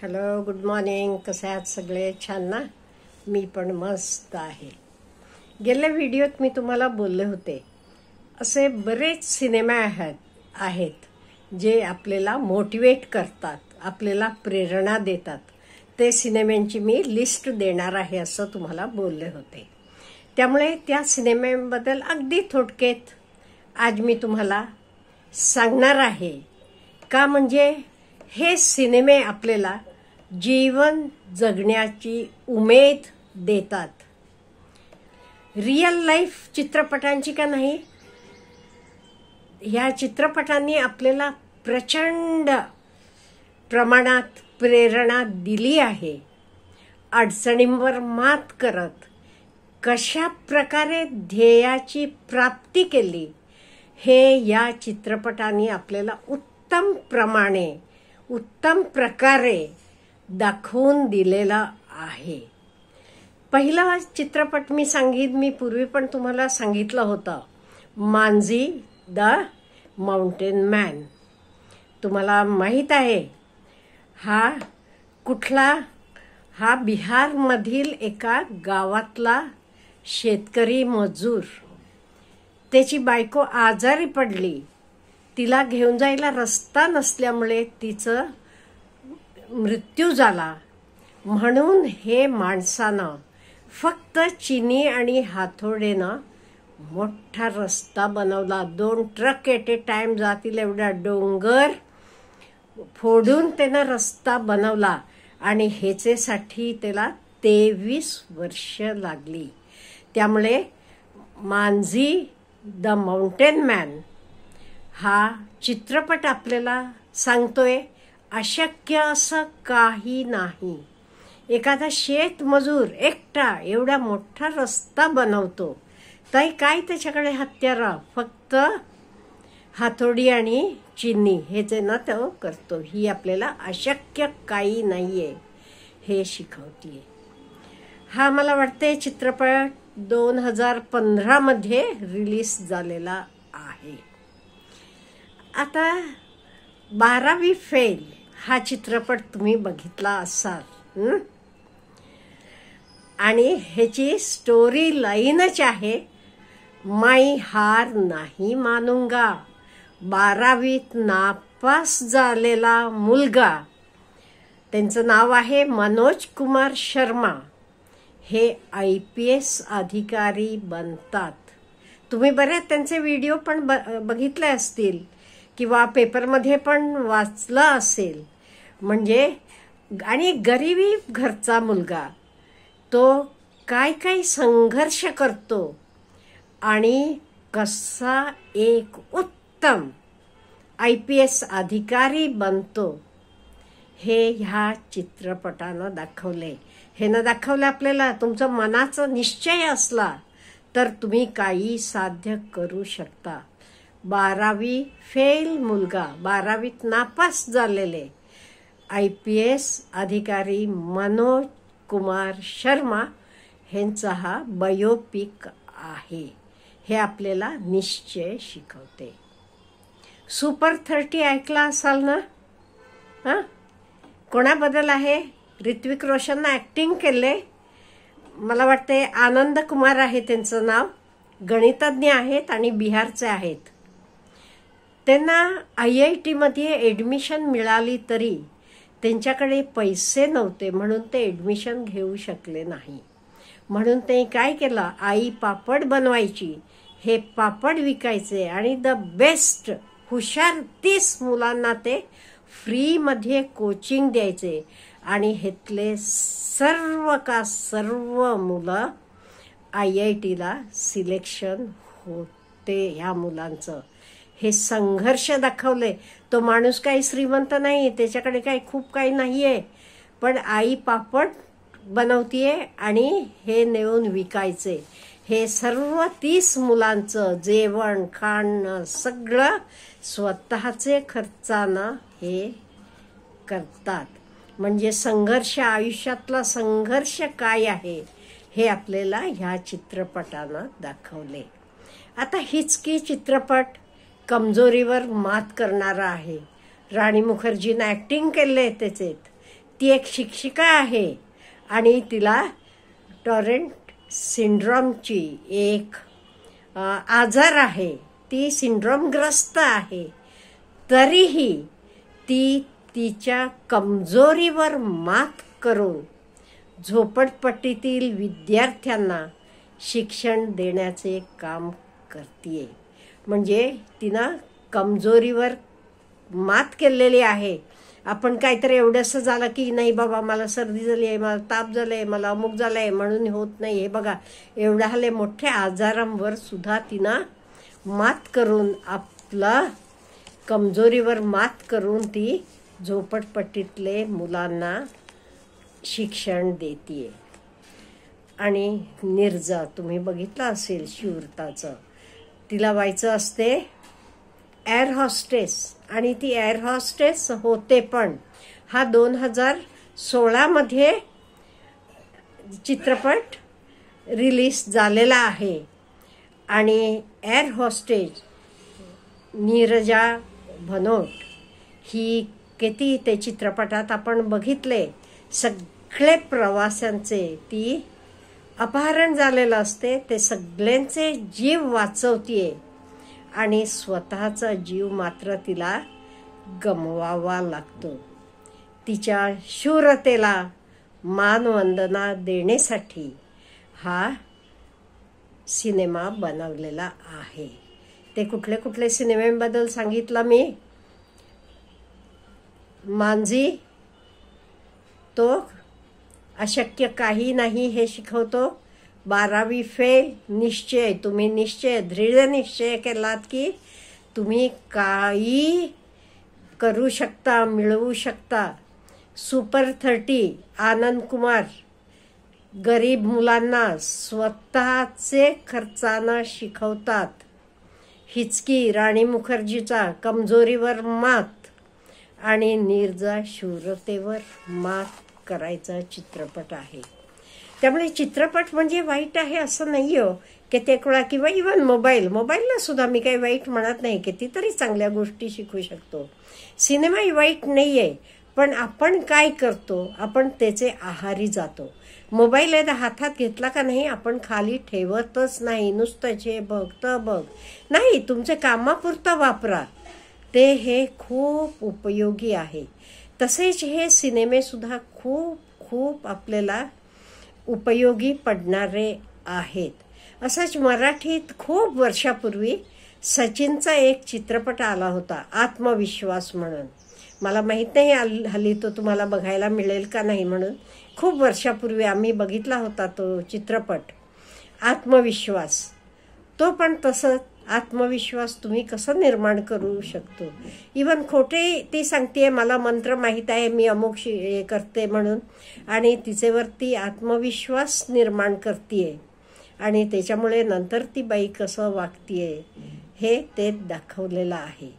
hello good morning कसे आहात सगळे छान ना मी पण मस्त आहे गेल्या व्हिडिओत मी तुम्हाला बोलले होते असे बरेच सिनेमा आहेत आहेत जे आपल्याला मोटिवेट करतात आपल्याला प्रेरणा देतात ते सिनेम्यांची मी लिस्ट देणार आहे असं तुम्हाला बोलले होते त्यामुळे त्या सिनेमांबद्दल अगदी थोडक्यात आज मी तुम्हाला सांगणार आहे का म्हणजे हे सिनेमे आपल्याला जीवन जगण्याची उमेद देतात रियल लाईफ चित्रपटांची का नाही या चित्रपटांनी आपल्याला प्रचंड प्रमाणात प्रेरणा दिली आहे अडचणींवर मात करत कशा प्रकारे ध्येयाची प्राप्ती केली हे या चित्रपटांनी आपल्याला उत्तम प्रमाणे उत्तम प्रकारे दाखवून दिलेला आहे पहिला चित्रपट मी सांगित मी पूर्वी पण तुम्हाला सांगितलं होतं मांजी द माउंटेन मॅन तुम्हाला माहीत आहे हा कुठला हा बिहारमधील एका गावातला शेतकरी मजूर त्याची बायको आजारी पडली तिला घेऊन जायला रस्ता नसल्यामुळे तिचं मृत्यू झाला म्हणून हे माणसानं फक्त चिनी आणि हातोडेनं मोठा रस्ता बनवला दोन ट्रक एट ए टाइम जातील एवढा डोंगर फोडून त्यानं रस्ता बनवला आणि ह्याचेसाठी त्याला तेवीस वर्ष लागली त्यामुळे मांझी द माउंटेन मॅन हा चित्रपट आपल्याला सांगतोय अशक्य असं काही नाही एखादा शेतमजूर एकटा एवढा मोठा रस्ता बनवतो ताई काय त्याच्याकडे हत्यारा फक्त हातोडी आणि हे जे ना तो करतो ही आपल्याला अशक्य काही नाही आहे हे शिकवते हा मला वाटते चित्रपट दोन हजार पंधरामध्ये रिलीज झालेला आहे आता बारावी फेल हा चित्रपट तुम्ही बघितला असाल आणि ह्याची स्टोरी लाईनच आहे माई हार नाही मानुंगा बारावीत नापास झालेला मुलगा त्यांचं नाव आहे मनोज कुमार शर्मा हे आय पी एस अधिकारी बनतात तुम्ही बऱ्याच त्यांचे व्हिडिओ पण बघितले असतील किंवा पेपरमध्ये पण वाचलं असेल म्हणजे आणि गरिबी घरचा मुलगा तो काय काय संघर्ष करतो आणि कसा एक उत्तम आय पी एस अधिकारी बनतो हे ह्या चित्रपटानं दाखवले हे न दाखवलं आपल्याला तुमचं मनाचा निश्चय असला तर तुम्ही काही साध्य करू शकता बारावी फेल मुलगा बारावीत नापास झालेले आय पी एस अधिकारी मनोज कुमार शर्मा यांचा हा बयोपिक आहे हे आपल्याला निश्चय शिकवते सुपर थर्टी ऐकला असाल ना हां कोणाबद्दल आहे ऋत्विक रोशननं ॲक्टिंग केले मला वाटते आनंद कुमार आहे त्यांचं नाव गणितज्ञ आहेत आणि बिहारचे आहेत त्यांना आय आय टीमध्ये ॲडमिशन मिळाली तरी त्यांच्याकडे पैसे नव्हते म्हणून ते ॲडमिशन घेऊ शकले नाही म्हणून ते काय केलं आई पापड बनवायची हे पापड विकायचे आणि द बेस्ट हुशार तीस मुलांना ते फ्रीमध्ये कोचिंग द्यायचे आणि हेतले सर्व का सर्व मुलं आय आय टीला सिलेक्शन होते ह्या मुलांचं हे संघर्ष दाखवले तो माणूस काही श्रीमंत नाही त्याच्याकडे काही खूप काही नाहीये पण आई पापड बनवतीये आणि हे नेऊन विकायचे हे सर्व तीस मुलांचं जेवण खाणं सगळं स्वतःचे खर्चानं हे करतात म्हणजे संघर्ष आयुष्यातला संघर्ष काय आहे हे आपल्याला ह्या चित्रपटानं दाखवले आता हिचकी चित्रपट कमजोरीवर मात करणारा आहे राणी मुखर्जीनं ॲक्टिंग केले त्याचे ती एक शिक्षिका आहे आणि तिला टॉरेंट सिंड्रॉमची एक आजार आहे ती सिंड्रॉमग्रस्त आहे तरीही ती तिच्या कमजोरीवर मात करून झोपडपट्टीतील विद्यार्थ्यांना शिक्षण देण्याचे काम करते म्हणजे तिनं कमजोरीवर मात केलेली आहे आपण काहीतरी एवढंसं झालं की नाही बाबा मला सर्दी झाली आहे मला ताप झालं आहे मला अमुक झालं आहे म्हणून होत नाही हे बघा एवढ्या हले मोठ्या आजारांवर सुद्धा तिनं मात करून आपलं कमजोरीवर मात करून ती झोपटपट्टीतले मुलांना शिक्षण देते आणि निर्जा तुम्ही बघितलं असेल शिवताचं तिला व्हायचं असते एअर हॉस्टेस आणि ती एअर हॉस्टेस होते पण हा दोन हजार सोळामध्ये चित्रपट रिलीज झालेला आहे आणि एअर हॉस्टेज नीरजा भनोट ही किती ते चित्रपटात आपण बघितले सगळे प्रवाशांचे ती अपहरण झालेलं असते ते सगळ्यांचे जीव वाचवतीये आणि स्वतःचा जीव मात्र तिला गमवावा लागतो तिच्या शूरतेला मानवंदना देण्यासाठी हा सिनेमा बनवलेला आहे ते कुठले कुठले सिनेमांबद्दल सांगितलं मी मांजी तो अशक्य काही नाही हे शिकवतो बारावी फेल निश्चय तुम्ही निश्चय दृढ निश्चय केलात की तुम्ही काही करू शकता मिळवू शकता सुपर थर्टी आनंद कुमार गरीब मुलांना स्वतःचे खर्चानं शिकवतात हिचकी राणी मुखर्जीचा कमजोरीवर मात आणि निर्जा शूरतेवर मात करायचा चित्रपट आहे त्यामुळे चित्रपट म्हणजे वाईट आहे असं नाही हो की ते कुणा किंवा इव्हन मोबाईल मोबाईलला सुद्धा मी काही वाईट म्हणत नाही कितीतरी चांगल्या गोष्टी शिकू शकतो सिनेमाही वाईट नाही आहे पण आपण काय करतो आपण त्याचे आहारी जातो मोबाईल एकदा हातात घेतला का नाही आपण खाली ठेवतच नाही नुसतं बघ बघतं बघ नाही तुमचे कामापुरता वापरा ते हे खूप उपयोगी आहे तसेच हे सिनेमेसुद्धा खूप खूप आपल्याला उपयोगी पडणारे आहेत असंच मराठीत खूप वर्षापूर्वी सचिनचा एक चित्रपट आला होता आत्मविश्वास म्हणून मला माहीत नाही हल्ली तो तुम्हाला बघायला मिळेल का नाही म्हणून खूप वर्षापूर्वी आम्ही बघितला होता तो चित्रपट आत्मविश्वास तो पण तसं आत्मविश्वास तुम्ही कसं निर्माण करू शकतो इवन खोटे ती सांगते मला मंत्र माहीत आहे मी अमुक शि करते म्हणून आणि तिचेवरती आत्मविश्वास निर्माण करते आणि त्याच्यामुळे नंतर ती बाई कसं वागते हे ते दाखवलेलं आहे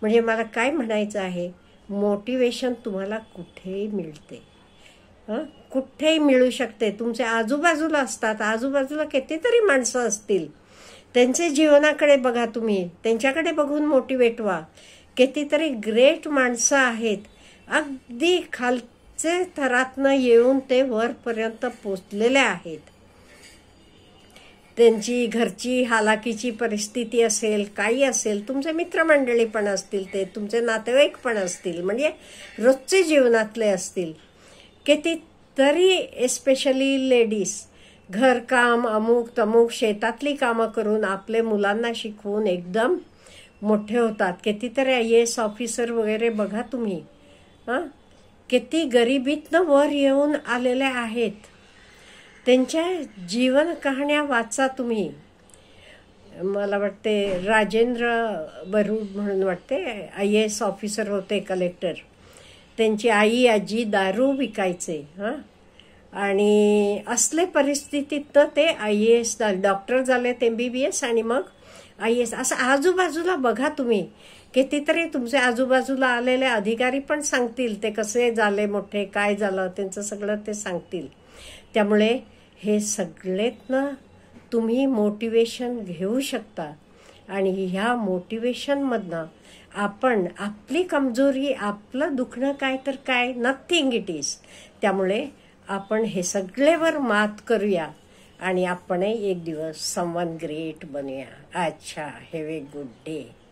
म्हणजे मला काय म्हणायचं आहे मोटिवेशन तुम्हाला कुठेही मिळते कुठेही मिळू शकते तुमच्या आजूबाजूला असतात आजूबाजूला कितीतरी माणसं असतील त्यांचे जीवनाकडे बघा तुम्ही त्यांच्याकडे बघून मोटिवेट व्हा कितीतरी ग्रेट माणसं आहेत अगदी खालचे थरातनं येऊन ते वरपर्यंत पोचलेले आहेत त्यांची घरची हालाकीची परिस्थिती असेल काही असेल तुमचे मित्रमंडळी पण असतील ते तुमचे नातेवाईक पण असतील म्हणजे रोजचे जीवनातले असतील कितीतरी एस्पेशली लेडीज घरकाम अमुक तमुक शेतातली कामं करून आपले मुलांना शिकवून एकदम मोठे होतात कितीतरी आय एस ऑफिसर वगैरे बघा तुम्ही हां किती गरिबीतनं वर येऊन आलेले आहेत त्यांच्या जीवन कहाण्या वाचा तुम्ही मला वाटते राजेंद्र बरूड म्हणून वाटते आय एस ऑफिसर होते कलेक्टर त्यांची आई आजी दारू विकायचे हां आणि असले परिस्थितीत तर ते आय ए एस डॉक्टर झालेत एम बी बी एस आणि मग आय एस असं आजूबाजूला बघा तुम्ही कितीतरी तुमच्या आजूबाजूला आलेले अधिकारी पण सांगतील ते कसे झाले मोठे काय झालं त्यांचं सगळं ते सांगतील त्यामुळे हे सगळेतनं तुम्ही मोटिवेशन घेऊ शकता आणि ह्या मोटिवेशनमधनं आपण आपली कमजोरी आपलं दुखणं काय तर काय नथिंग इट इज त्यामुळे आपण हे सगळेवर मात करूया आणि आपणही एक दिवस समवन ग्रेट बनूया अच्छा हॅव ए गुड डे